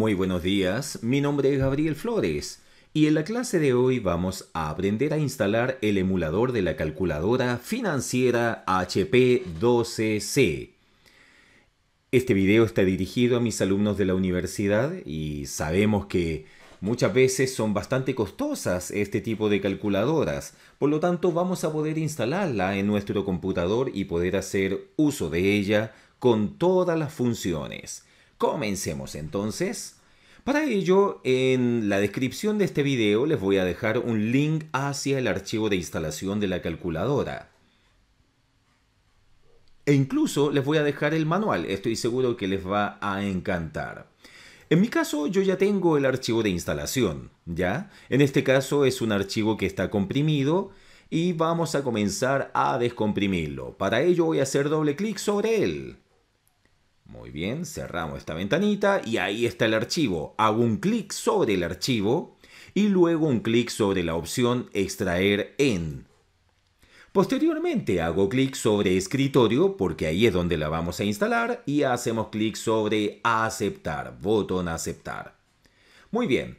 Muy buenos días, mi nombre es Gabriel Flores y en la clase de hoy vamos a aprender a instalar el emulador de la calculadora financiera HP 12C. Este video está dirigido a mis alumnos de la universidad y sabemos que muchas veces son bastante costosas este tipo de calculadoras, por lo tanto vamos a poder instalarla en nuestro computador y poder hacer uso de ella con todas las funciones. Comencemos entonces. Para ello, en la descripción de este video les voy a dejar un link hacia el archivo de instalación de la calculadora. E incluso les voy a dejar el manual, estoy seguro que les va a encantar. En mi caso yo ya tengo el archivo de instalación, ¿ya? En este caso es un archivo que está comprimido y vamos a comenzar a descomprimirlo. Para ello voy a hacer doble clic sobre él. Muy bien, cerramos esta ventanita y ahí está el archivo. Hago un clic sobre el archivo y luego un clic sobre la opción extraer en. Posteriormente hago clic sobre escritorio porque ahí es donde la vamos a instalar y hacemos clic sobre aceptar, botón aceptar. Muy bien,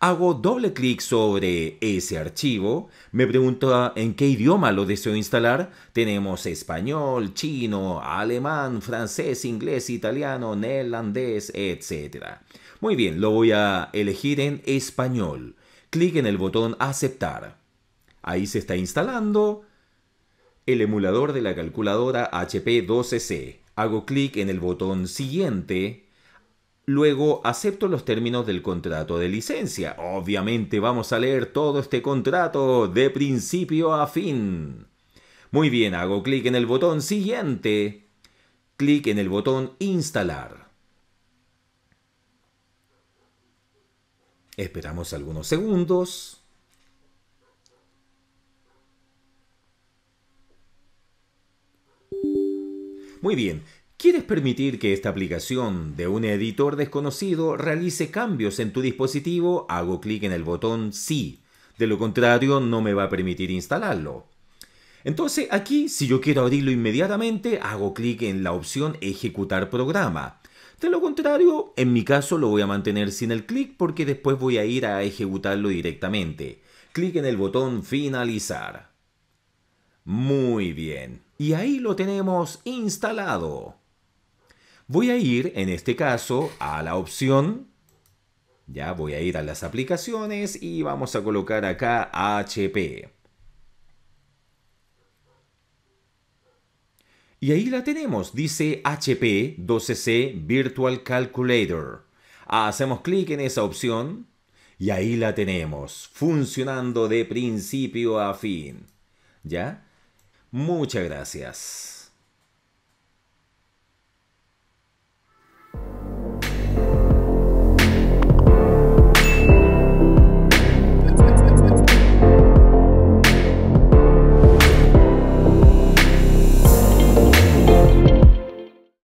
Hago doble clic sobre ese archivo, me pregunta ah, en qué idioma lo deseo instalar. Tenemos español, chino, alemán, francés, inglés, italiano, neerlandés, etc. Muy bien, lo voy a elegir en español. Clic en el botón aceptar. Ahí se está instalando el emulador de la calculadora HP 12C. Hago clic en el botón siguiente Luego acepto los términos del contrato de licencia. Obviamente vamos a leer todo este contrato de principio a fin. Muy bien, hago clic en el botón siguiente. Clic en el botón instalar. Esperamos algunos segundos. Muy bien, ¿Quieres permitir que esta aplicación de un editor desconocido realice cambios en tu dispositivo? Hago clic en el botón Sí. De lo contrario, no me va a permitir instalarlo. Entonces aquí, si yo quiero abrirlo inmediatamente, hago clic en la opción Ejecutar programa. De lo contrario, en mi caso lo voy a mantener sin el clic porque después voy a ir a ejecutarlo directamente. Clic en el botón Finalizar. Muy bien. Y ahí lo tenemos instalado. Voy a ir, en este caso, a la opción. Ya voy a ir a las aplicaciones y vamos a colocar acá HP. Y ahí la tenemos, dice HP 12C Virtual Calculator. Hacemos clic en esa opción y ahí la tenemos, funcionando de principio a fin. ¿Ya? Muchas gracias.